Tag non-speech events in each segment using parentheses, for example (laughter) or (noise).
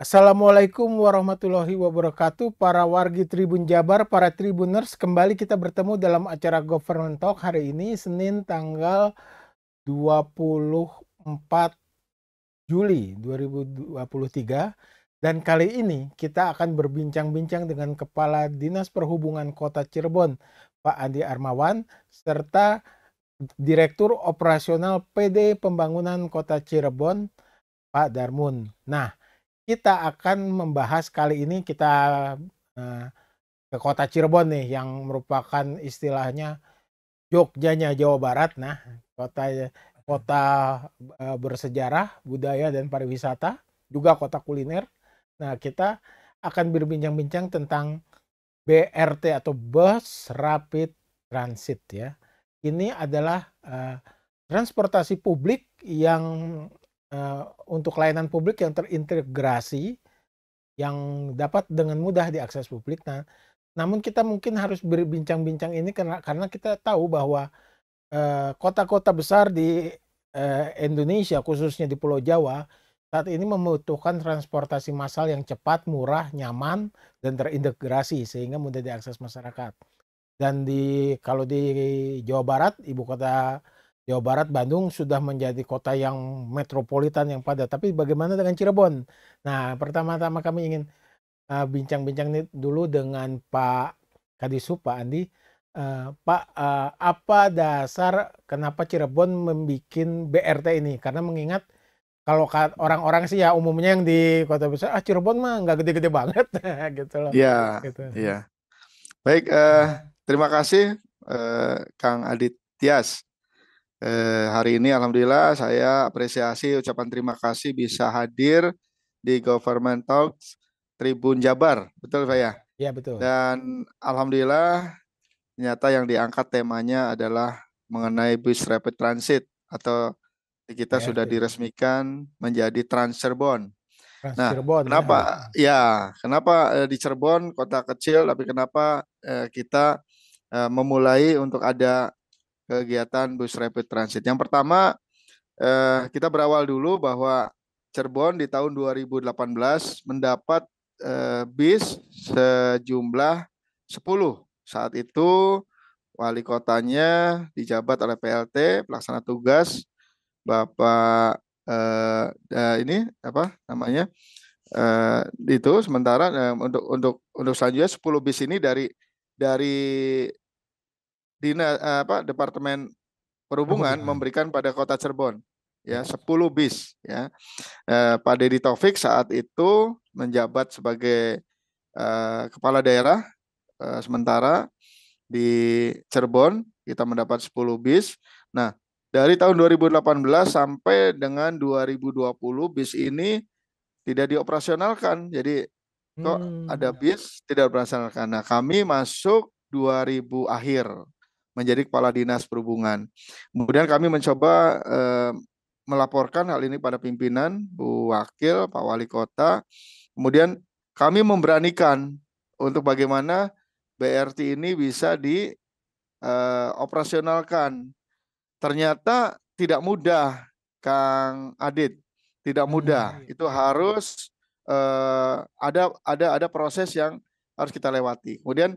Assalamualaikum warahmatullahi wabarakatuh para wargi Tribun Jabar, para Tribuners. Kembali kita bertemu dalam acara Government Talk hari ini Senin tanggal 24 Juli 2023 dan kali ini kita akan berbincang-bincang dengan Kepala Dinas Perhubungan Kota Cirebon, Pak Andi Armawan serta Direktur Operasional PD Pembangunan Kota Cirebon, Pak Darmun. Nah, kita akan membahas kali ini kita eh, ke kota Cirebon nih yang merupakan istilahnya Jogjanya Jawa Barat. Nah, kota kota eh, bersejarah, budaya dan pariwisata, juga kota kuliner. Nah, kita akan berbincang-bincang tentang BRT atau Bus Rapid Transit ya. Ini adalah eh, transportasi publik yang Eh, untuk layanan publik yang terintegrasi yang dapat dengan mudah diakses publik. Nah, namun kita mungkin harus berbincang-bincang ini karena karena kita tahu bahwa eh, kota-kota uh, besar di uh, Indonesia khususnya di Pulau Jawa saat ini membutuhkan transportasi massal yang cepat, murah, nyaman, dan terintegrasi sehingga mudah diakses masyarakat. Dan di kalau di Jawa Barat, ibu kota Jawa Barat, Bandung sudah menjadi kota yang metropolitan yang padat. Tapi bagaimana dengan Cirebon? Nah, pertama-tama kami ingin eh, bincang-bincang uh, dulu dengan Pak Kadisu, Pak Andi. Uh, Pak, uh, apa dasar kenapa Cirebon membuat BRT ini? Karena mengingat kalau orang-orang sih ya umumnya yang di kota besar, ah Cirebon mah nggak gede-gede banget, (laughs) gitu loh. Iya, gitu. iya. Baik, uh, terima kasih uh, Kang Adit eh, hari ini alhamdulillah saya apresiasi ucapan terima kasih bisa hadir di Government Talks Tribun Jabar, betul saya? ya? Iya betul. Dan alhamdulillah ternyata yang diangkat temanya adalah mengenai bus rapid transit atau kita ya, sudah ya. diresmikan menjadi Trans Cirebon. Trans nah, Cirebon, kenapa? Ya, ya kenapa eh, di Cirebon kota kecil tapi kenapa eh, kita eh, memulai untuk ada kegiatan bus rapid transit. Yang pertama, eh, kita berawal dulu bahwa Cirebon di tahun 2018 mendapat eh, bis sejumlah 10. Saat itu wali kotanya dijabat oleh PLT pelaksana tugas Bapak eh, eh, ini apa namanya? Eh, itu sementara eh, untuk untuk untuk selanjutnya 10 bis ini dari dari Dina eh, apa Departemen Perhubungan Perhubungan. memberikan pada Kota Cirebon ya 10 ya. bis ya. Eh, Pak Dedi Taufik saat itu menjabat sebagai eh, kepala daerah eh, sementara di Cirebon kita mendapat 10 bis. Nah, dari tahun 2018 sampai dengan 2020 bis ini tidak dioperasionalkan. Jadi kok hmm. ada bis tidak operasionalkan. Nah, kami masuk 2000 akhir menjadi kepala dinas perhubungan. Kemudian kami mencoba eh, melaporkan hal ini pada pimpinan, Bu Wakil, Pak Wali Kota. Kemudian kami memberanikan untuk bagaimana BRT ini bisa dioperasionalkan. Eh, Ternyata tidak mudah, Kang Adit, tidak hmm, mudah. Iya. Itu harus eh, ada ada ada proses yang harus kita lewati. Kemudian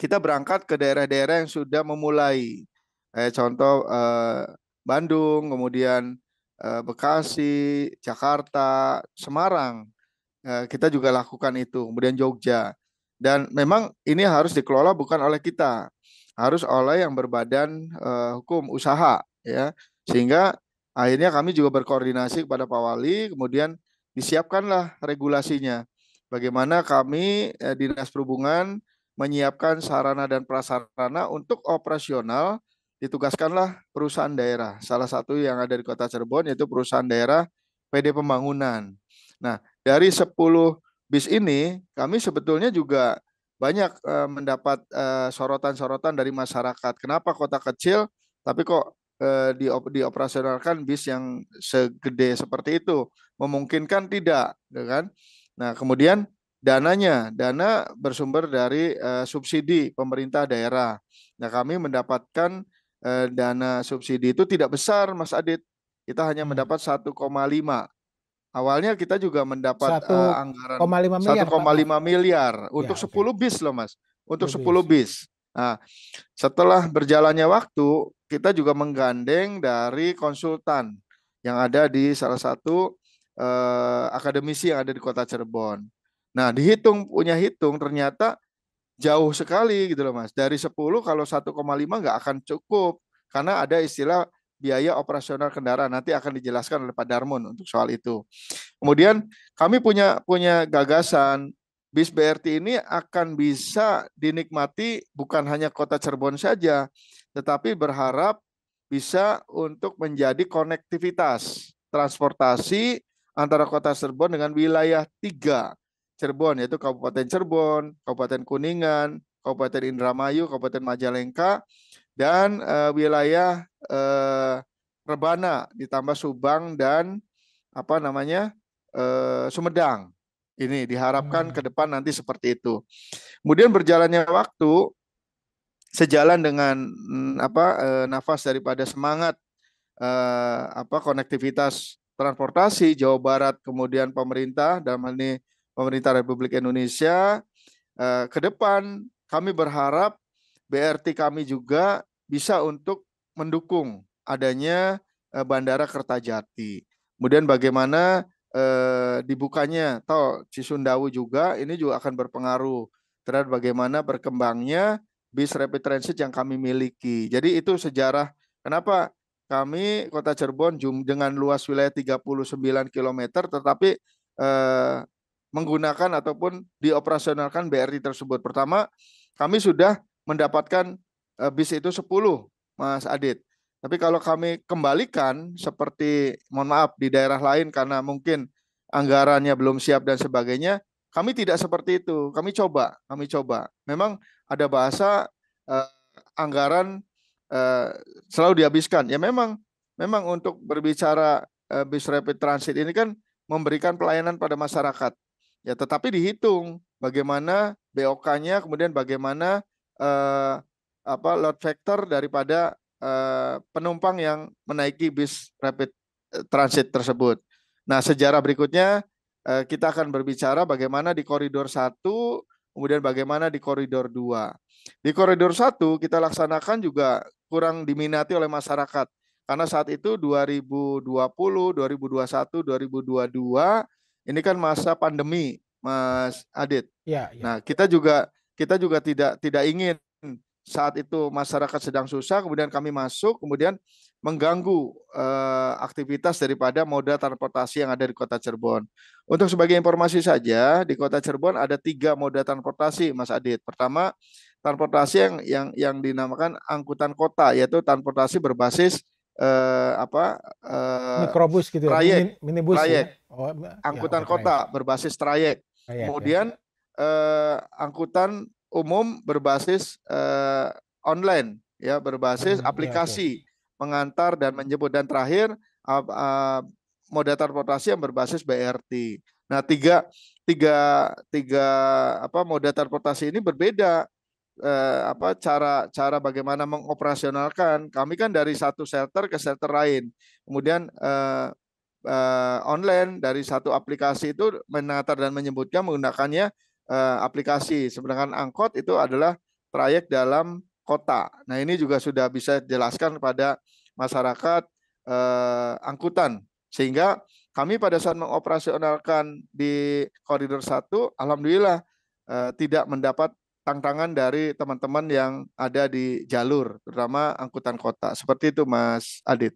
kita berangkat ke daerah-daerah yang sudah memulai. Eh, contoh eh, Bandung, kemudian eh, Bekasi, Jakarta, Semarang. Eh, kita juga lakukan itu, kemudian Jogja. Dan memang ini harus dikelola bukan oleh kita, harus oleh yang berbadan eh, hukum usaha ya. Sehingga akhirnya kami juga berkoordinasi kepada Pak Wali, kemudian disiapkanlah regulasinya. Bagaimana kami eh, Dinas Perhubungan menyiapkan sarana dan prasarana untuk operasional ditugaskanlah perusahaan daerah. Salah satu yang ada di Kota Cirebon yaitu perusahaan daerah PD Pembangunan. Nah, dari 10 bis ini kami sebetulnya juga banyak eh, mendapat eh, sorotan-sorotan eh, dari masyarakat. Kenapa kota kecil tapi kok eh, dioperasionalkan bis yang segede seperti itu? Memungkinkan tidak, gitu kan? Nah, kemudian dananya, dana bersumber dari uh, subsidi pemerintah daerah. Nah, kami mendapatkan uh, dana subsidi itu tidak besar, Mas Adit. Kita hanya hmm. mendapat 1,5. Awalnya kita juga mendapat 1, uh, eh, anggaran 1,5 miliar, ya? miliar untuk ya, 10 okay. bis loh, Mas. Untuk 10 bis. Nah, setelah berjalannya waktu, kita juga menggandeng dari konsultan yang ada di salah satu uh, akademisi yang ada di Kota Cirebon. Nah, dihitung punya hitung ternyata jauh sekali gitu loh Mas. Dari 10 kalau 1,5 nggak akan cukup karena ada istilah biaya operasional kendaraan nanti akan dijelaskan oleh Pak Darmon untuk soal itu. Kemudian kami punya punya gagasan bis BRT ini akan bisa dinikmati bukan hanya kota Cirebon saja, tetapi berharap bisa untuk menjadi konektivitas transportasi antara kota Cirebon dengan wilayah tiga Cirebon yaitu Kabupaten Cirebon, Kabupaten Kuningan, Kabupaten Indramayu, Kabupaten Majalengka dan uh, wilayah uh, Rebana ditambah Subang dan apa namanya uh, Sumedang. Ini diharapkan hmm. ke depan nanti seperti itu. Kemudian berjalannya waktu sejalan dengan mm, apa nafas daripada semangat apa konektivitas transportasi Jawa Barat kemudian pemerintah dalam ini pemerintah Republik Indonesia eh, ke depan kami berharap BRT kami juga bisa untuk mendukung adanya eh, Bandara Kertajati. Kemudian bagaimana eh, dibukanya tol Cisundawu juga ini juga akan berpengaruh terhadap bagaimana berkembangnya bis rapid transit yang kami miliki. Jadi itu sejarah kenapa kami Kota Cirebon dengan luas wilayah 39 km tetapi menggunakan ataupun dioperasionalkan BRT tersebut. Pertama, kami sudah mendapatkan eh, bis itu 10, Mas Adit. Tapi kalau kami kembalikan seperti mohon maaf di daerah lain karena mungkin anggarannya belum siap dan sebagainya, kami tidak seperti itu. Kami coba, kami coba. Memang ada bahasa eh, anggaran eh, selalu dihabiskan. Ya memang memang untuk berbicara eh, bis rapid transit ini kan memberikan pelayanan pada masyarakat. Ya, tetapi dihitung bagaimana BOK-nya, kemudian bagaimana eh, apa load factor daripada eh, penumpang yang menaiki bis rapid eh, transit tersebut. Nah, sejarah berikutnya eh, kita akan berbicara bagaimana di koridor satu, kemudian bagaimana di koridor dua. Di koridor satu kita laksanakan juga kurang diminati oleh masyarakat karena saat itu 2020, 2021, 2022 ini kan masa pandemi, Mas Adit. Ya, ya. Nah, kita juga kita juga tidak tidak ingin saat itu masyarakat sedang susah, kemudian kami masuk, kemudian mengganggu eh, aktivitas daripada moda transportasi yang ada di Kota Cirebon. Untuk sebagai informasi saja, di Kota Cirebon ada tiga moda transportasi, Mas Adit. Pertama, transportasi yang yang yang dinamakan angkutan kota, yaitu transportasi berbasis uh, apa uh, mikrobus gitu ya, trayek, ya minibus ya? Oh, ya, angkutan ya, kota trayek. berbasis trayek, trayek ya. kemudian ya. uh, angkutan umum berbasis uh, online ya berbasis hmm, aplikasi ya, okay. mengantar dan menjemput dan terakhir uh, uh, moda transportasi yang berbasis BRT. Nah tiga tiga tiga apa moda transportasi ini berbeda eh, apa cara cara bagaimana mengoperasionalkan. Kami kan dari satu shelter ke shelter lain. Kemudian eh, eh, online dari satu aplikasi itu menatar dan menyebutkan menggunakannya eh, aplikasi. Sedangkan angkot itu adalah trayek dalam kota. Nah, ini juga sudah bisa jelaskan kepada masyarakat eh, angkutan sehingga kami pada saat mengoperasionalkan di koridor satu alhamdulillah eh, tidak mendapat tantangan dari teman-teman yang ada di jalur, terutama angkutan kota. Seperti itu, Mas Adit.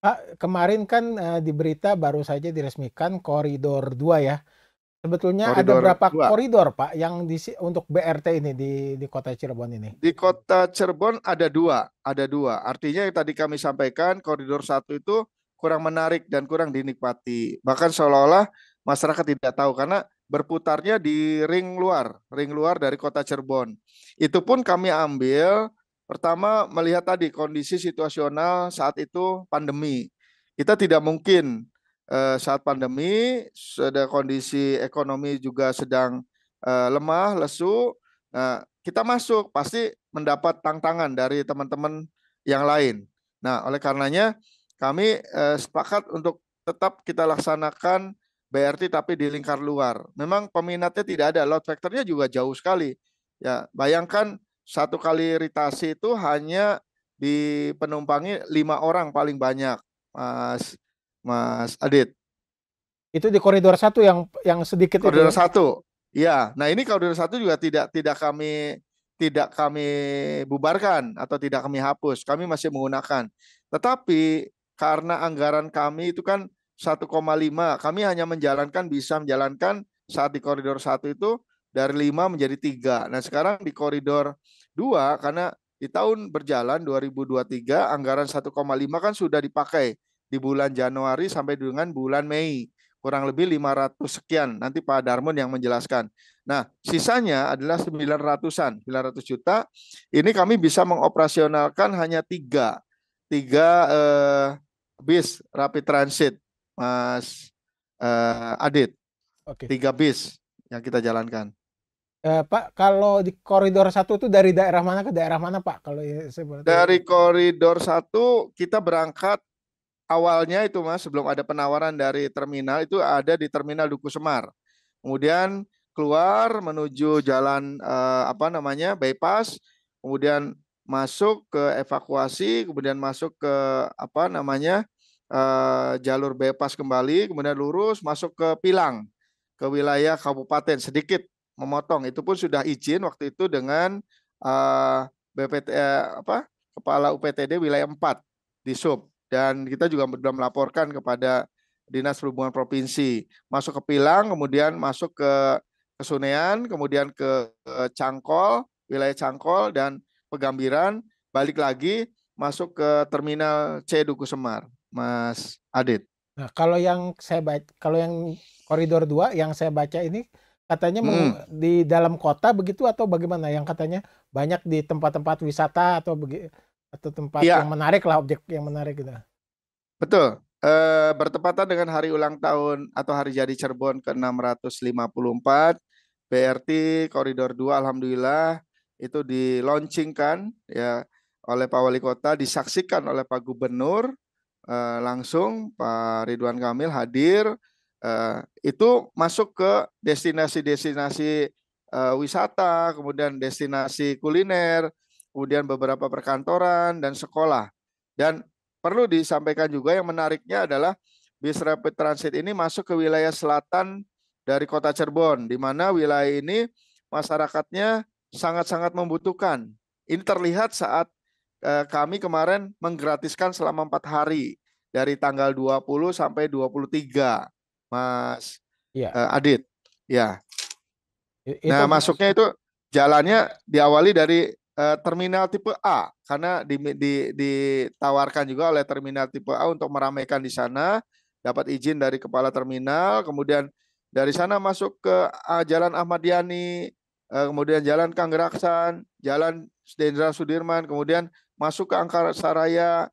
Pak, kemarin kan uh, di berita baru saja diresmikan koridor 2 ya. Sebetulnya koridor ada berapa 2. koridor, Pak, yang di, untuk BRT ini di, di kota Cirebon ini? Di kota Cirebon ada dua, ada dua. Artinya yang tadi kami sampaikan, koridor satu itu kurang menarik dan kurang dinikmati. Bahkan seolah-olah masyarakat tidak tahu karena berputarnya di ring luar, ring luar dari kota Cirebon. Itu pun kami ambil pertama melihat tadi kondisi situasional saat itu pandemi. Kita tidak mungkin eh, saat pandemi ada kondisi ekonomi juga sedang eh, lemah, lesu. Nah, kita masuk pasti mendapat tantangan dari teman-teman yang lain. Nah, oleh karenanya kami eh, sepakat untuk tetap kita laksanakan BRT tapi di lingkar luar. Memang peminatnya tidak ada, load factornya juga jauh sekali. Ya, bayangkan satu kali ritasi itu hanya dipenumpangi lima orang paling banyak, Mas Mas Adit. Itu di koridor satu yang yang sedikit. Ya? Koridor satu, ya. Nah ini koridor satu juga tidak tidak kami tidak kami bubarkan atau tidak kami hapus. Kami masih menggunakan. Tetapi karena anggaran kami itu kan 1,5. Kami hanya menjalankan bisa menjalankan saat di koridor 1 itu dari 5 menjadi 3. Nah, sekarang di koridor 2 karena di tahun berjalan 2023 anggaran 1,5 kan sudah dipakai di bulan Januari sampai dengan bulan Mei. Kurang lebih 500 sekian. Nanti Pak Darmon yang menjelaskan. Nah, sisanya adalah 900-an, 900 juta. Ini kami bisa mengoperasionalkan hanya tiga, tiga eh, bis rapid transit Mas uh, Adit. Oke. Okay. Tiga bis yang kita jalankan. Eh, Pak, kalau di koridor satu itu dari daerah mana ke daerah mana Pak? Kalau ya, saya dari koridor satu kita berangkat awalnya itu Mas sebelum ada penawaran dari terminal itu ada di terminal Duku Semar. Kemudian keluar menuju jalan eh, apa namanya bypass, kemudian masuk ke evakuasi, kemudian masuk ke apa namanya Eh, jalur bebas kembali, kemudian lurus masuk ke Pilang, ke wilayah kabupaten sedikit memotong. Itu pun sudah izin waktu itu dengan eh, BPT eh, apa Kepala UPTD wilayah 4 di sub dan kita juga sudah melaporkan kepada Dinas Perhubungan Provinsi masuk ke Pilang, kemudian masuk ke Kesunean, kemudian ke, ke Cangkol, wilayah Cangkol dan Pegambiran, balik lagi masuk ke Terminal C Duku Semar. Mas Adit. Nah, kalau yang saya baca, kalau yang koridor 2 yang saya baca ini katanya hmm. di dalam kota begitu atau bagaimana yang katanya banyak di tempat-tempat wisata atau atau tempat ya. yang menarik lah objek yang menarik gitu. Betul. E, bertepatan dengan hari ulang tahun atau hari jadi Cirebon ke-654 BRT koridor 2 alhamdulillah itu diluncurkan ya oleh Pak Wali Kota disaksikan oleh Pak Gubernur Eh, langsung Pak Ridwan Kamil hadir eh, itu masuk ke destinasi-destinasi eh, wisata, kemudian destinasi kuliner, kemudian beberapa perkantoran dan sekolah. Dan perlu disampaikan juga yang menariknya adalah bis rapid transit ini masuk ke wilayah selatan dari kota Cirebon, di mana wilayah ini masyarakatnya sangat-sangat membutuhkan. Ini terlihat saat kami kemarin menggratiskan selama empat hari dari tanggal 20 sampai 23, Mas ya. Uh, Adit. Ya. Itu nah, masuknya itu jalannya diawali dari uh, terminal tipe A karena di, di, ditawarkan juga oleh terminal tipe A untuk meramaikan di sana, dapat izin dari kepala terminal, kemudian dari sana masuk ke uh, Jalan Ahmad Yani, uh, kemudian Jalan Kanggeraksan, Jalan Jenderal Sudirman, kemudian masuk ke Angkara Saraya,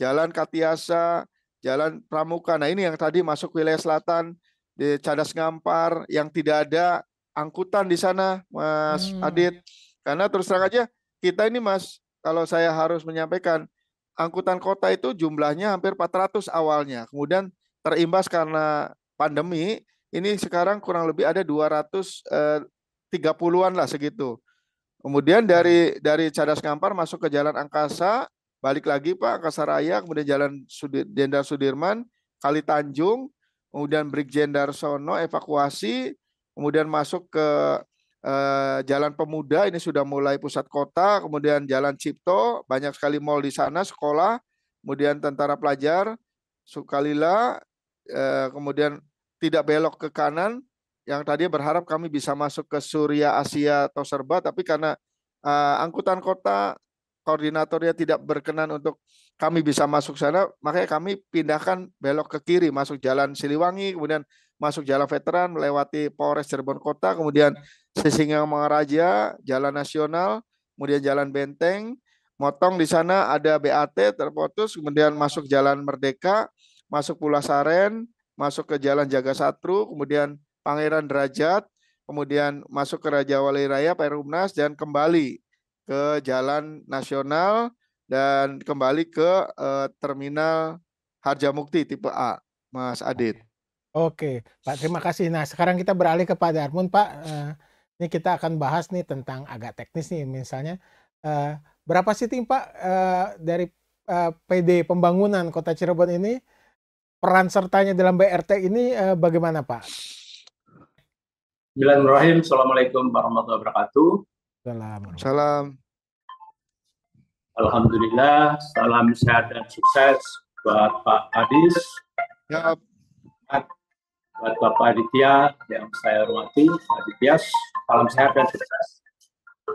Jalan Katiasa, Jalan Pramuka. Nah ini yang tadi masuk wilayah selatan di Cadas Ngampar yang tidak ada angkutan di sana, Mas hmm. Adit. Karena terus terang aja kita ini Mas, kalau saya harus menyampaikan angkutan kota itu jumlahnya hampir 400 awalnya. Kemudian terimbas karena pandemi, ini sekarang kurang lebih ada 230-an eh, lah segitu. Kemudian dari hmm. dari Cadas Ngampar masuk ke Jalan Angkasa, balik lagi Pak Kasaraya, kemudian Jalan Sudir, Jenderal Sudirman, Kali Tanjung, kemudian Brigjen Darsono evakuasi, kemudian masuk ke eh, Jalan Pemuda, ini sudah mulai pusat kota, kemudian Jalan Cipto, banyak sekali mall di sana, sekolah, kemudian tentara pelajar, Sukalila, eh, kemudian tidak belok ke kanan, yang tadi berharap kami bisa masuk ke Surya Asia atau Serba, tapi karena uh, angkutan kota koordinatornya tidak berkenan untuk kami bisa masuk sana, makanya kami pindahkan belok ke kiri, masuk jalan Siliwangi, kemudian masuk jalan veteran, melewati Polres Cirebon Kota, kemudian Sisingang Mangaraja, Jalan Nasional, kemudian Jalan Benteng, motong di sana ada BAT terputus, kemudian masuk Jalan Merdeka, masuk Saren, masuk ke Jalan Jaga Satru, kemudian Pangeran Derajat, kemudian masuk ke Raja Wali Raya, Perumnas, dan kembali ke Jalan Nasional dan kembali ke uh, Terminal Harjamukti tipe A, Mas Adit. Oke, Pak terima kasih. Nah sekarang kita beralih ke Pak Darmun, Pak. Uh, eh, ini kita akan bahas nih tentang agak teknis nih, misalnya uh, berapa tim Pak uh, dari uh, PD pembangunan Kota Cirebon ini peran sertanya dalam BRT ini uh, bagaimana Pak? Bismillahirrahmanirrahim. Assalamualaikum warahmatullahi wabarakatuh. Salam. Salam. Alhamdulillah, salam sehat dan sukses buat Pak Adis, ya. buat Bapak Aditya yang saya hormati, Pak Aditya, salam sehat dan sukses.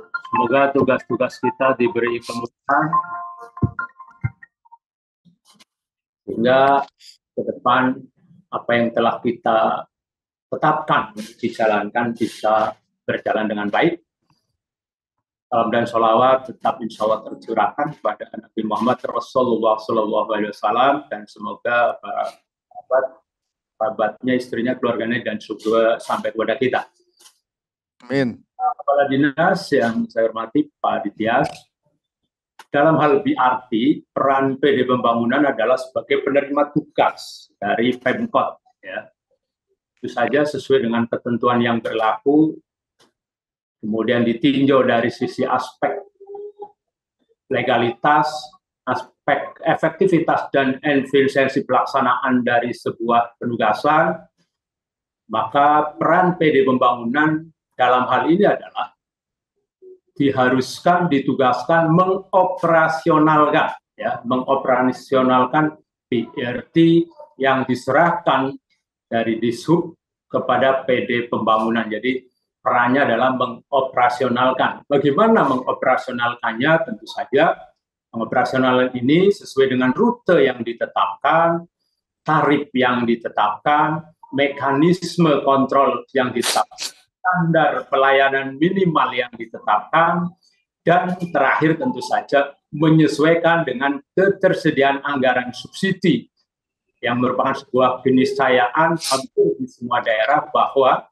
Semoga tugas-tugas kita diberi kemudahan sehingga ke depan apa yang telah kita tetapkan dijalankan bisa berjalan dengan baik salam dan sholawat tetap insya Allah tercurahkan kepada Nabi Muhammad Rasulullah Shallallahu Alaihi Wasallam dan semoga para sahabat, sahabatnya, istrinya, keluarganya dan suku sampai kepada kita. Amin. Kepala Dinas yang saya hormati Pak Ditias, dalam hal BRT, peran PD Pembangunan adalah sebagai penerima tugas dari Pemkot. Ya. Itu saja sesuai dengan ketentuan yang berlaku kemudian ditinjau dari sisi aspek legalitas, aspek efektivitas dan efisiensi pelaksanaan dari sebuah penugasan, maka peran PD Pembangunan dalam hal ini adalah diharuskan ditugaskan mengoperasionalkan ya mengoperasionalkan PRT yang diserahkan dari Dishub kepada PD Pembangunan. Jadi perannya dalam mengoperasionalkan. Bagaimana mengoperasionalkannya? Tentu saja mengoperasionalkan ini sesuai dengan rute yang ditetapkan, tarif yang ditetapkan, mekanisme kontrol yang ditetapkan, standar pelayanan minimal yang ditetapkan, dan terakhir tentu saja menyesuaikan dengan ketersediaan anggaran subsidi yang merupakan sebuah keniscayaan hampir di semua daerah bahwa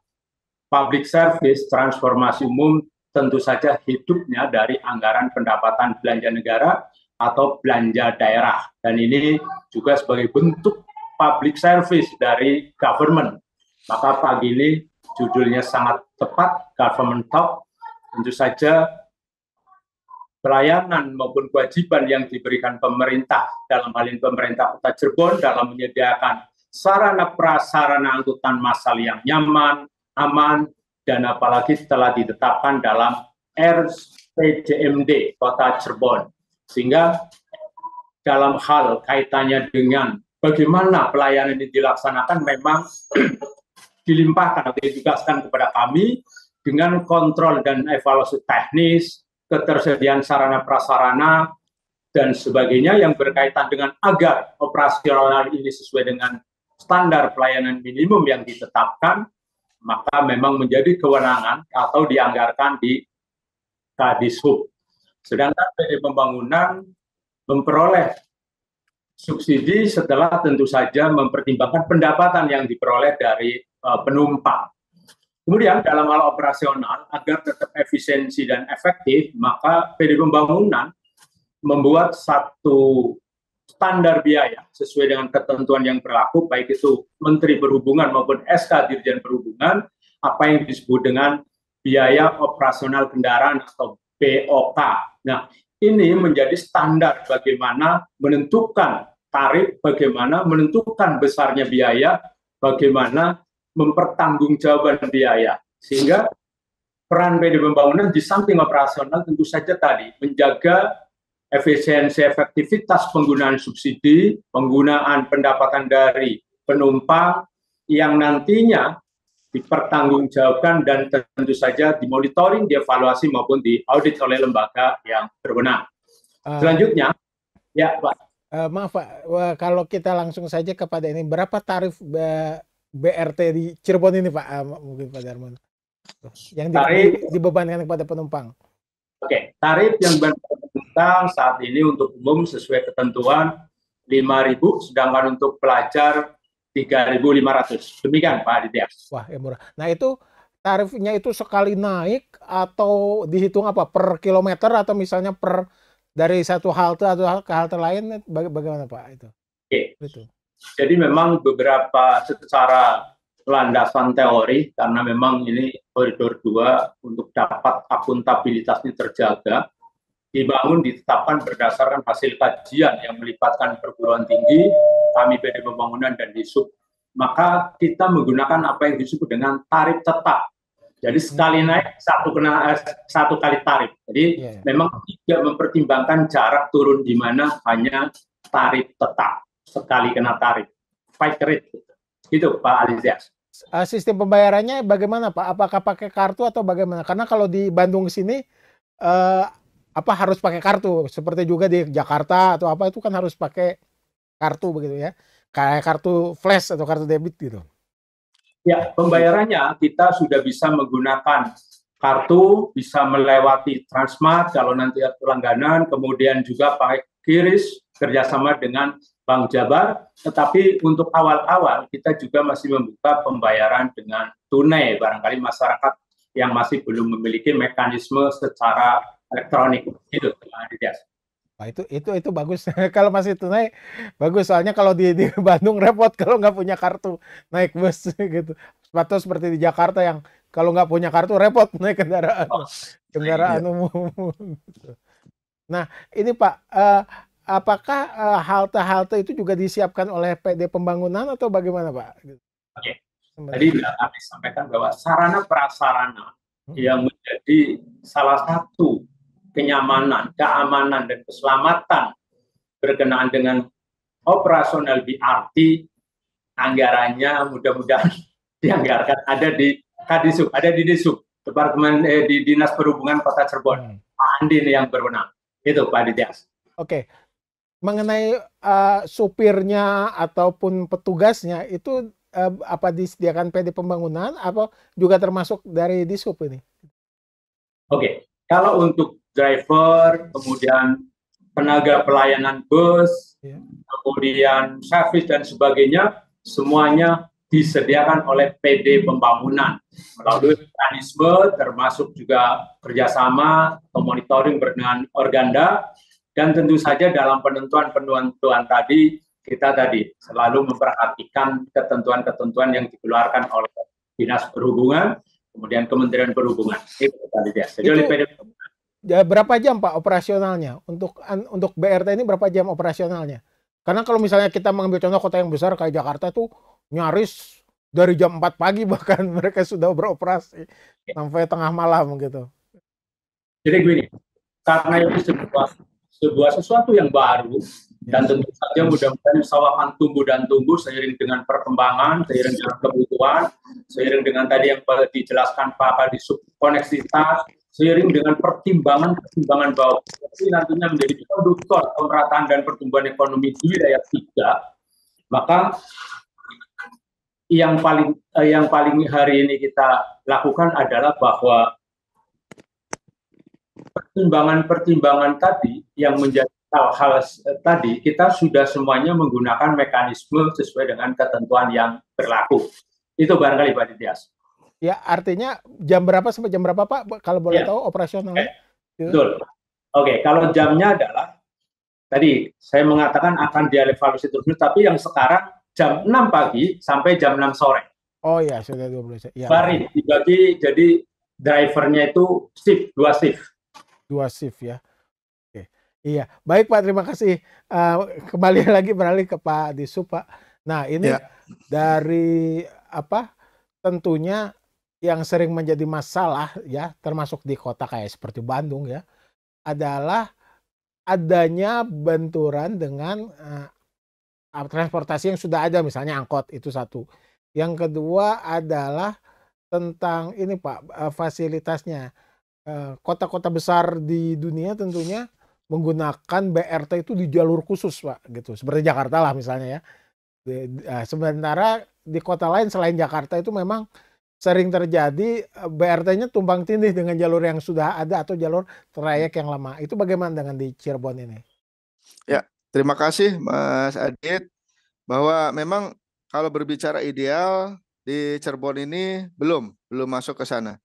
public service transformasi umum tentu saja hidupnya dari anggaran pendapatan belanja negara atau belanja daerah dan ini juga sebagai bentuk public service dari government. Maka pagi ini judulnya sangat tepat government talk tentu saja pelayanan maupun kewajiban yang diberikan pemerintah dalam hal ini pemerintah Kota Cirebon dalam menyediakan sarana prasarana angkutan massal yang nyaman, aman, dan apalagi setelah ditetapkan dalam RPJMD Kota Cirebon. Sehingga dalam hal kaitannya dengan bagaimana pelayanan ini dilaksanakan memang (clears throat) dilimpahkan atau ditugaskan kepada kami dengan kontrol dan evaluasi teknis, ketersediaan sarana prasarana dan sebagainya yang berkaitan dengan agar operasional ini sesuai dengan standar pelayanan minimum yang ditetapkan maka memang menjadi kewenangan atau dianggarkan di Kadishub. Sedangkan PD Pembangunan memperoleh subsidi setelah tentu saja mempertimbangkan pendapatan yang diperoleh dari uh, penumpang. Kemudian dalam hal operasional agar tetap efisiensi dan efektif, maka PD Pembangunan membuat satu standar biaya sesuai dengan ketentuan yang berlaku baik itu Menteri Perhubungan maupun SK Dirjen Perhubungan apa yang disebut dengan biaya operasional kendaraan atau BOK. Nah, ini menjadi standar bagaimana menentukan tarif, bagaimana menentukan besarnya biaya, bagaimana mempertanggungjawaban biaya. Sehingga peran PD Pembangunan di samping operasional tentu saja tadi menjaga efisiensi efektivitas penggunaan subsidi, penggunaan pendapatan dari penumpang yang nantinya dipertanggungjawabkan dan tentu saja dimonitoring, dievaluasi maupun diaudit oleh lembaga yang berwenang. Uh, Selanjutnya, ya Pak. Uh, maaf Pak, Wah, kalau kita langsung saja kepada ini, berapa tarif eh, BRT di Cirebon ini Pak? Uh, mungkin Pak Darman. Yang di, tarif, dibebankan kepada penumpang. Oke, okay. tarif yang dibebankan kita saat ini untuk umum sesuai ketentuan 5.000 sedangkan untuk pelajar 3.500. Demikian Pak Aditya. Wah, ya murah. Nah, itu tarifnya itu sekali naik atau dihitung apa per kilometer atau misalnya per dari satu halte atau ke halte lain baga bagaimana Pak itu? Oke. Itu. Jadi memang beberapa secara landasan teori karena memang ini koridor 2 untuk dapat akuntabilitasnya terjaga dibangun ditetapkan berdasarkan hasil kajian yang melibatkan perguruan tinggi, kami PD Pembangunan dan Disub. Maka kita menggunakan apa yang disebut dengan tarif tetap. Jadi sekali hmm. naik satu kena eh, satu kali tarif. Jadi yeah. Iya. memang tidak mempertimbangkan jarak turun di mana hanya tarif tetap sekali kena tarif. Fight rate itu Pak Alizias. Eh, sistem pembayarannya bagaimana Pak? Apakah pakai kartu atau bagaimana? Karena kalau di Bandung sini uh, apa harus pakai kartu seperti juga di Jakarta atau apa itu kan harus pakai kartu begitu ya kayak kartu flash atau kartu debit gitu ya pembayarannya kita sudah bisa menggunakan kartu bisa melewati Transmart kalau nanti ada pelangganan kemudian juga pakai Kiris kerjasama dengan Bank Jabar tetapi untuk awal-awal kita juga masih membuka pembayaran dengan tunai barangkali masyarakat yang masih belum memiliki mekanisme secara elektronik itu Nah itu itu itu bagus (laughs) kalau masih tunai bagus soalnya kalau di, di (laughs) Bandung repot kalau nggak punya kartu naik bus (laughs) gitu atau seperti di Jakarta yang kalau nggak punya kartu repot naik kendaraan oh, kendaraan iya. umum gitu. nah ini Pak eh, apakah eh, halte-halte eh, itu juga disiapkan oleh PD pembangunan atau bagaimana Pak? Oke Sembari. tadi kami sampaikan bahwa sarana prasarana hmm. yang menjadi salah satu kenyamanan, keamanan, dan keselamatan berkenaan dengan operasional BRT anggarannya mudah-mudahan (laughs) dianggarkan ada di Kadisub, ada di Disub, Departemen eh, di Dinas Perhubungan Kota Cirebon. Hmm. Pak Andin yang berwenang. Itu Pak Dityas. Oke. Mengenai uh, supirnya ataupun petugasnya itu uh, apa disediakan PD Pembangunan atau juga termasuk dari Disub ini? Oke. Kalau untuk driver, kemudian tenaga pelayanan bus, yeah. kemudian service dan sebagainya, semuanya disediakan oleh PD Pembangunan melalui mekanisme termasuk juga kerjasama monitoring dengan organda dan tentu saja dalam penentuan penentuan tadi kita tadi selalu memperhatikan ketentuan-ketentuan yang dikeluarkan oleh dinas perhubungan kemudian Kementerian Perhubungan itu tadi ya. Jadi itu, oleh PD berapa jam Pak operasionalnya untuk untuk BRT ini berapa jam operasionalnya? Karena kalau misalnya kita mengambil contoh kota yang besar kayak Jakarta tuh nyaris dari jam 4 pagi (laughs) bahkan mereka sudah beroperasi sampai tengah malam gitu. Jadi gini, karena itu sebuah sebuah sesuatu yang baru dan tentu saja mudah-mudahan akan tumbuh dan tumbuh seiring dengan perkembangan, seiring dengan kebutuhan, seiring dengan tadi yang dijelaskan Pak di subkoneksitas, seiring dengan pertimbangan-pertimbangan bahwa ini nantinya menjadi konduktor pemerataan dan pertumbuhan ekonomi di wilayah tiga, maka yang paling eh, yang paling hari ini kita lakukan adalah bahwa pertimbangan-pertimbangan tadi yang menjadi hal-hal eh, tadi kita sudah semuanya menggunakan mekanisme sesuai dengan ketentuan yang berlaku. Itu barangkali Pak Dias. Ya, artinya jam berapa sampai jam berapa Pak? Kalau boleh ya. tahu operasionalnya? Okay. Betul. Oke, okay. kalau jamnya adalah tadi saya mengatakan akan dievaluasi terus, tapi yang sekarang jam 6 pagi sampai jam 6 sore. Oh iya, sudah 12 ya. Hari dibagi jadi drivernya itu shift, dua shift. Dua shift ya. Oke. Iya, baik Pak, terima kasih. Uh, kembali (laughs) lagi beralih ke Pak Disu Pak. Nah, ini ya. dari apa? Tentunya yang sering menjadi masalah ya termasuk di kota kayak seperti Bandung ya adalah adanya benturan dengan uh, transportasi yang sudah ada misalnya angkot itu satu. Yang kedua adalah tentang ini Pak uh, fasilitasnya eh, kota-kota uh, besar di dunia tentunya menggunakan BRT itu di jalur khusus Pak gitu. Seperti Jakarta lah misalnya ya. Di, uh, sementara di kota lain selain Jakarta itu memang sering terjadi eh, BRT-nya tumpang tindih dengan jalur yang sudah ada atau jalur trayek yang lama. Itu bagaimana dengan di Cirebon ini? Ya, terima kasih Mas Adit bahwa memang kalau berbicara ideal di Cirebon ini belum belum masuk ke sana.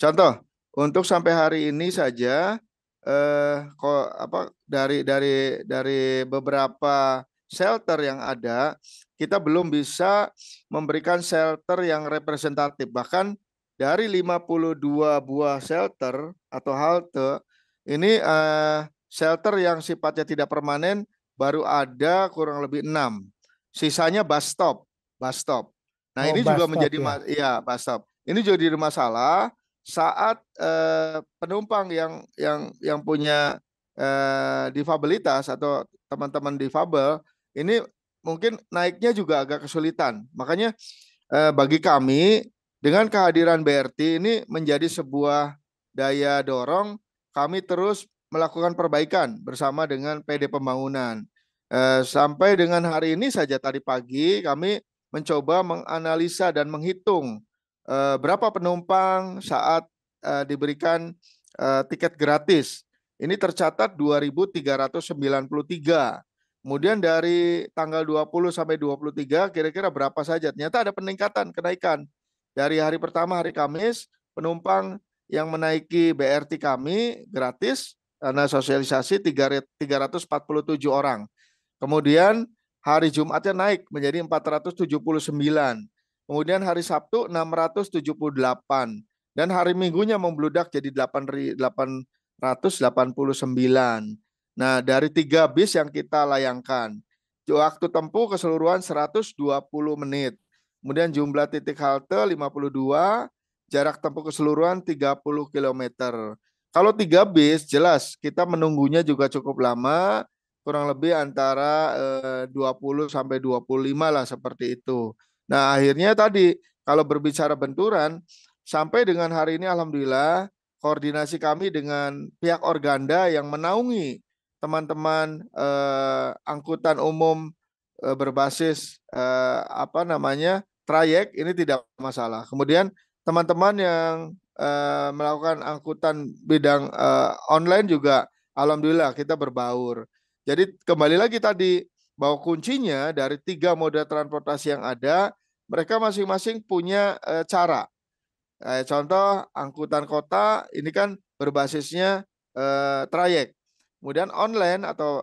Contoh, untuk sampai hari ini saja eh kok apa dari dari dari beberapa shelter yang ada kita belum bisa memberikan shelter yang representatif. Bahkan dari 52 buah shelter atau halte, ini eh, shelter yang sifatnya tidak permanen baru ada kurang lebih enam. Sisanya bus stop, bus stop. Nah, oh, ini juga menjadi ya, ya bus stop. Ini jadi masalah saat uh, penumpang yang yang yang punya eh, difabilitas atau teman-teman difabel ini mungkin naiknya juga agak kesulitan. Makanya eh, bagi kami dengan kehadiran BRT ini menjadi sebuah daya dorong kami terus melakukan perbaikan bersama dengan PD Pembangunan. Eh, sampai dengan hari ini saja tadi pagi kami mencoba menganalisa dan menghitung eh, berapa penumpang saat eh, diberikan eh, tiket gratis. Ini tercatat 2.393 Kemudian dari tanggal 20 sampai 23 kira-kira berapa saja? Ternyata ada peningkatan, kenaikan. Dari hari pertama hari Kamis, penumpang yang menaiki BRT kami gratis karena sosialisasi 347 orang. Kemudian hari Jumatnya naik menjadi 479. Kemudian hari Sabtu 678 dan hari Minggunya membludak jadi 889. Nah, dari tiga bis yang kita layangkan, waktu tempuh keseluruhan 120 menit. Kemudian jumlah titik halte 52, jarak tempuh keseluruhan 30 km. Kalau tiga bis, jelas kita menunggunya juga cukup lama, kurang lebih antara 20 eh, sampai 25 lah seperti itu. Nah, akhirnya tadi kalau berbicara benturan, sampai dengan hari ini alhamdulillah koordinasi kami dengan pihak organda yang menaungi teman-teman eh, angkutan umum eh, berbasis eh, apa namanya trayek ini tidak masalah. Kemudian teman-teman yang eh, melakukan angkutan bidang eh, online juga alhamdulillah kita berbaur. Jadi kembali lagi tadi bahwa kuncinya dari tiga moda transportasi yang ada, mereka masing-masing punya eh, cara. Eh, contoh angkutan kota ini kan berbasisnya eh, trayek. Kemudian online atau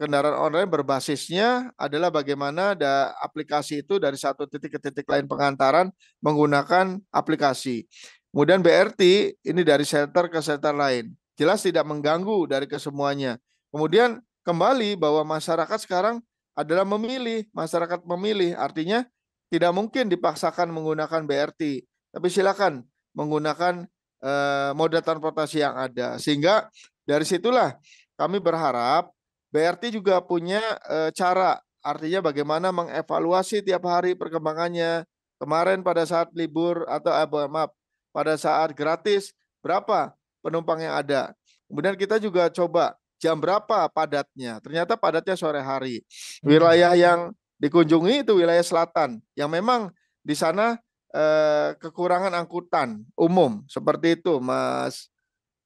kendaraan online berbasisnya adalah bagaimana ada aplikasi itu dari satu titik ke titik lain pengantaran menggunakan aplikasi. Kemudian BRT ini dari shelter ke shelter lain. Jelas tidak mengganggu dari kesemuanya. Kemudian kembali bahwa masyarakat sekarang adalah memilih, masyarakat memilih. Artinya tidak mungkin dipaksakan menggunakan BRT. Tapi silakan menggunakan eh, moda transportasi yang ada. Sehingga dari situlah kami berharap BRT juga punya e, cara, artinya bagaimana mengevaluasi tiap hari perkembangannya. Kemarin pada saat libur atau eh, maaf, pada saat gratis berapa penumpang yang ada. Kemudian kita juga coba jam berapa padatnya. Ternyata padatnya sore hari. Hmm. Wilayah yang dikunjungi itu wilayah selatan yang memang di sana eh, kekurangan angkutan umum seperti itu, Mas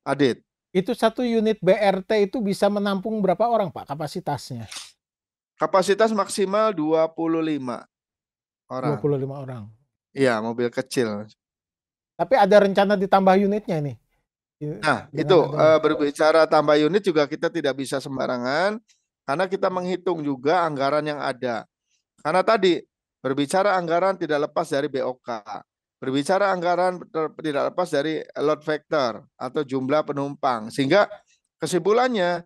Adit. Itu satu unit BRT itu bisa menampung berapa orang Pak kapasitasnya? Kapasitas maksimal 25 orang. 25 orang. Iya, mobil kecil. Tapi ada rencana ditambah unitnya ini. Nah, itu uh, berbicara tambah unit juga kita tidak bisa sembarangan karena kita menghitung juga anggaran yang ada. Karena tadi berbicara anggaran tidak lepas dari BOK. Berbicara anggaran tidak lepas dari load factor atau jumlah penumpang. Sehingga kesimpulannya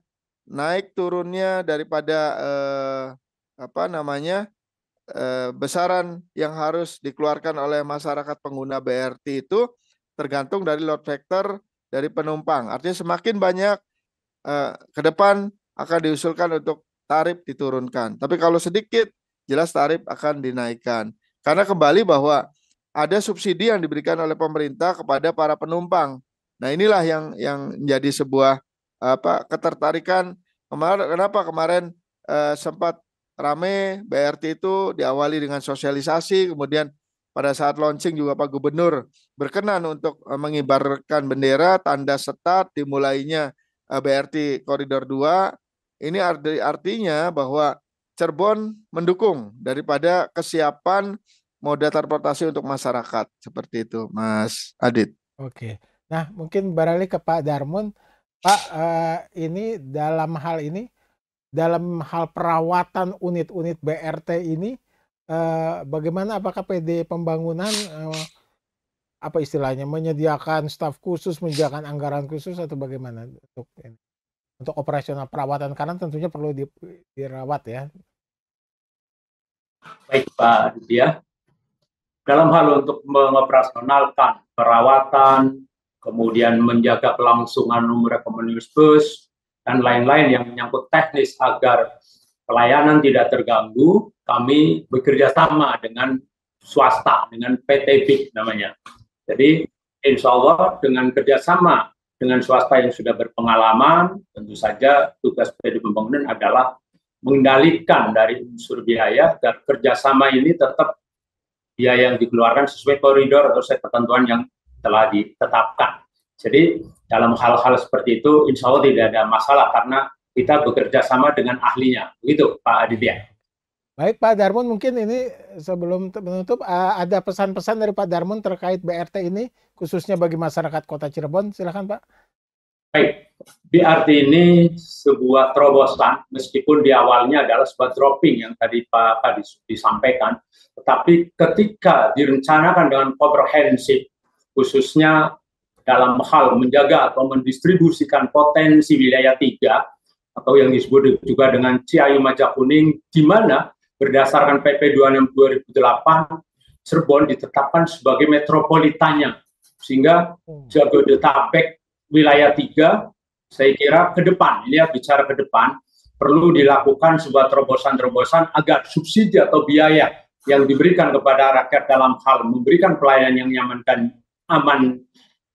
naik turunnya daripada eh, apa namanya eh, besaran yang harus dikeluarkan oleh masyarakat pengguna BRT itu tergantung dari load factor dari penumpang. Artinya semakin banyak eh, ke depan akan diusulkan untuk tarif diturunkan. Tapi kalau sedikit jelas tarif akan dinaikkan. Karena kembali bahwa ada subsidi yang diberikan oleh pemerintah kepada para penumpang. Nah, inilah yang yang menjadi sebuah apa ketertarikan kemarin kenapa kemarin eh, sempat rame BRT itu diawali dengan sosialisasi kemudian pada saat launching juga Pak Gubernur berkenan untuk eh, mengibarkan bendera tanda setat dimulainya eh, BRT Koridor 2. Ini artinya bahwa Cirebon mendukung daripada kesiapan moda transportasi untuk masyarakat seperti itu, Mas Adit. Oke. Nah, mungkin beralih ke Pak Darmun, Pak eh, ini dalam hal ini dalam hal perawatan unit-unit BRT ini eh, bagaimana apakah PD pembangunan eh, apa istilahnya menyediakan staf khusus, menyediakan anggaran khusus atau bagaimana untuk ini? Untuk operasional perawatan karena tentunya perlu dirawat ya. Baik Pak Aditya dalam hal untuk mengoperasionalkan perawatan, kemudian menjaga kelangsungan nomor communius bus, dan lain-lain yang menyangkut teknis agar pelayanan tidak terganggu, kami bekerja sama dengan swasta, dengan PT BIG namanya. Jadi insya Allah dengan kerjasama dengan swasta yang sudah berpengalaman, tentu saja tugas PD Pembangunan adalah mengendalikan dari unsur biaya dan kerjasama ini tetap biaya yang dikeluarkan sesuai koridor atau sesuai ketentuan yang telah ditetapkan. Jadi dalam hal-hal seperti itu, insya Allah tidak ada masalah karena kita bekerja sama dengan ahlinya. Begitu, Pak Aditya. Baik Pak Darmon, mungkin ini sebelum menutup eh, ada pesan-pesan dari Pak Darmon terkait BRT ini khususnya bagi masyarakat Kota Cirebon. Silakan Pak. Baik, BRT ini sebuah terobosan, meskipun di awalnya adalah sebuah dropping yang tadi Pak, Pak disampaikan, tetapi ketika direncanakan dengan komprehensif, khususnya dalam hal menjaga atau mendistribusikan potensi wilayah tiga atau yang disebut juga dengan Ciayu Majakuning Kuning, di mana berdasarkan PP 26 2008 Cirebon ditetapkan sebagai metropolitanya sehingga hmm. Jabodetabek wilayah tiga, saya kira ke depan, ini ya bicara ke depan, perlu dilakukan sebuah terobosan-terobosan agar subsidi atau biaya yang diberikan kepada rakyat dalam hal memberikan pelayanan yang nyaman dan aman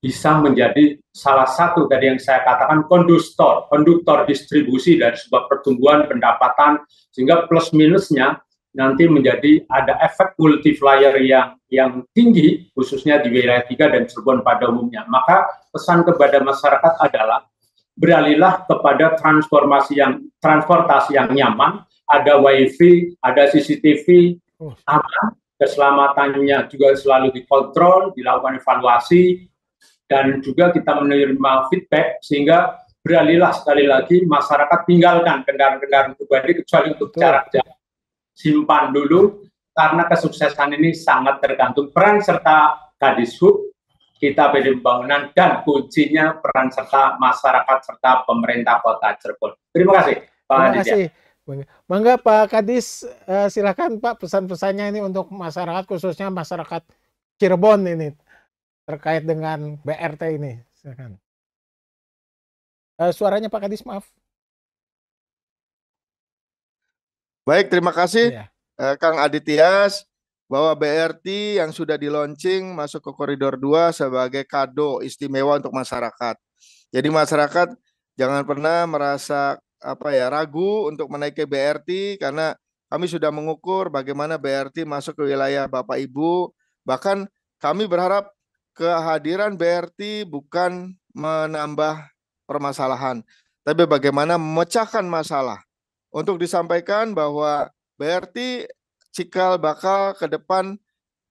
bisa menjadi salah satu tadi yang saya katakan konduktor, konduktor distribusi dari sebuah pertumbuhan pendapatan sehingga plus minusnya nanti menjadi ada efek multiplier yang yang tinggi khususnya di wilayah 3 dan Cirebon pada umumnya. Maka pesan kepada masyarakat adalah beralihlah kepada transformasi yang transportasi yang nyaman, ada wifi, ada CCTV, oh. aman, keselamatannya juga selalu dikontrol, dilakukan evaluasi dan juga kita menerima feedback sehingga beralihlah sekali lagi masyarakat tinggalkan kendaraan-kendaraan pribadi kecuali untuk jarak jauh simpan dulu karena kesuksesan ini sangat tergantung peran serta Hub kita PD Pembangunan dan kuncinya peran serta masyarakat serta pemerintah Kota Cirebon. Terima kasih Pak Terima Aditya. Mangga Pak Kadis, eh, silakan Pak pesan-pesannya ini untuk masyarakat khususnya masyarakat Cirebon ini terkait dengan BRT ini. Silakan. Eh, suaranya Pak Kadis maaf. Baik, terima kasih ya. uh, Kang Adityas, bahwa BRT yang sudah di masuk ke koridor 2 sebagai kado istimewa untuk masyarakat. Jadi masyarakat jangan pernah merasa apa ya ragu untuk menaiki BRT karena kami sudah mengukur bagaimana BRT masuk ke wilayah Bapak Ibu. Bahkan kami berharap kehadiran BRT bukan menambah permasalahan, tapi bagaimana memecahkan masalah untuk disampaikan bahwa BRT Cikal bakal ke depan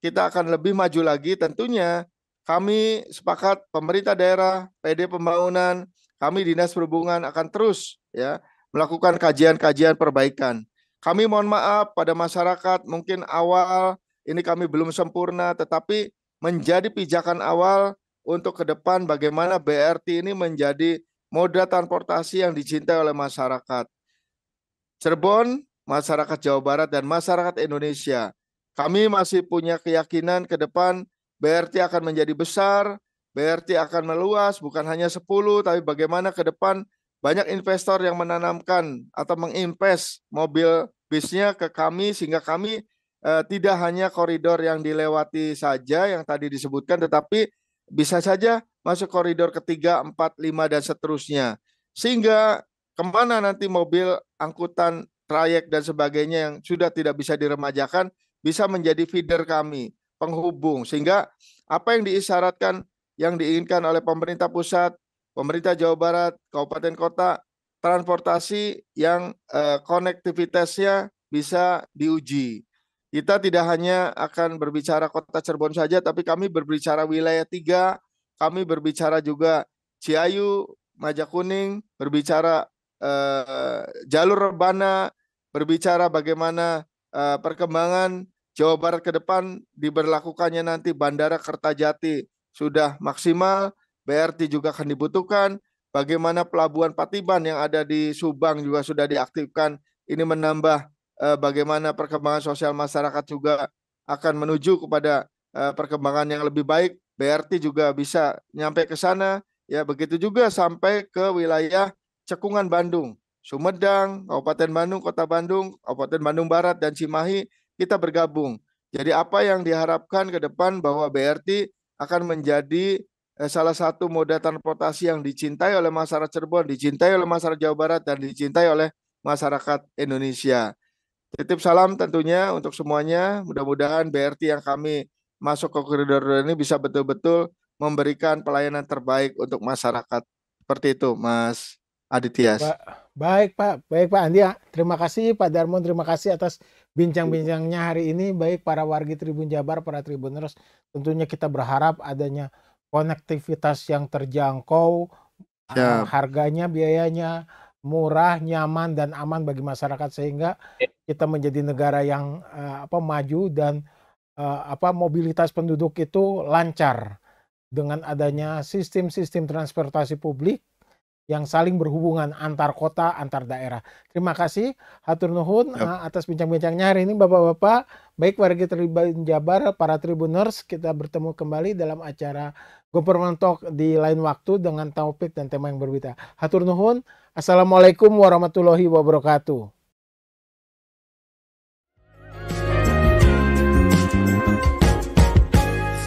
kita akan lebih maju lagi tentunya kami sepakat pemerintah daerah, PD pembangunan, kami dinas perhubungan akan terus ya melakukan kajian-kajian perbaikan. Kami mohon maaf pada masyarakat mungkin awal ini kami belum sempurna tetapi menjadi pijakan awal untuk ke depan bagaimana BRT ini menjadi moda transportasi yang dicintai oleh masyarakat. Cirebon, masyarakat Jawa Barat, dan masyarakat Indonesia. Kami masih punya keyakinan ke depan BRT akan menjadi besar, BRT akan meluas, bukan hanya 10, tapi bagaimana ke depan banyak investor yang menanamkan atau menginvest mobil bisnya ke kami, sehingga kami eh, tidak hanya koridor yang dilewati saja yang tadi disebutkan, tetapi bisa saja masuk koridor ketiga, empat, lima, dan seterusnya. Sehingga kemana nanti mobil, angkutan, trayek, dan sebagainya yang sudah tidak bisa diremajakan bisa menjadi feeder kami, penghubung. Sehingga apa yang diisyaratkan, yang diinginkan oleh pemerintah pusat, pemerintah Jawa Barat, kabupaten kota, transportasi yang eh, konektivitasnya bisa diuji. Kita tidak hanya akan berbicara kota Cirebon saja, tapi kami berbicara wilayah tiga, kami berbicara juga Ciayu, Majakuning, berbicara Eh, jalur rebana berbicara bagaimana uh, perkembangan Jawa Barat ke depan diberlakukannya nanti Bandara Kertajati sudah maksimal, BRT juga akan dibutuhkan, bagaimana pelabuhan Patiban yang ada di Subang juga sudah diaktifkan, ini menambah uh, bagaimana perkembangan sosial masyarakat juga akan menuju kepada uh, perkembangan yang lebih baik, BRT juga bisa nyampe ke sana, ya begitu juga sampai ke wilayah cekungan Bandung, Sumedang, Kabupaten Bandung, Kota Bandung, Kabupaten Bandung Barat, dan Cimahi, kita bergabung. Jadi apa yang diharapkan ke depan bahwa BRT akan menjadi eh, salah satu moda transportasi yang dicintai oleh masyarakat Cirebon, dicintai oleh masyarakat Jawa Barat, dan dicintai oleh masyarakat Indonesia. Titip salam tentunya untuk semuanya. Mudah-mudahan BRT yang kami masuk ke koridor ini bisa betul-betul memberikan pelayanan terbaik untuk masyarakat. Seperti itu, Mas. Aditya. Ba baik Pak, baik Pak Andi. Terima kasih Pak Darmo, terima kasih atas bincang-bincangnya hari ini. Baik para wargi Tribun Jabar, para Tribuners, tentunya kita berharap adanya konektivitas yang terjangkau, ya. Ah, harganya, biayanya murah, nyaman dan aman bagi masyarakat sehingga kita menjadi negara yang uh, apa maju dan uh, apa mobilitas penduduk itu lancar dengan adanya sistem-sistem transportasi publik yang saling berhubungan antar kota, antar daerah. Terima kasih hatur nuhun yep. Eh, atas bincang-bincangnya hari ini Bapak-bapak. Baik warga Tribun Jabar, para Tribuners, kita bertemu kembali dalam acara Government Talk di lain waktu dengan topik dan tema yang berbeda. Hatur nuhun. Assalamualaikum warahmatullahi wabarakatuh.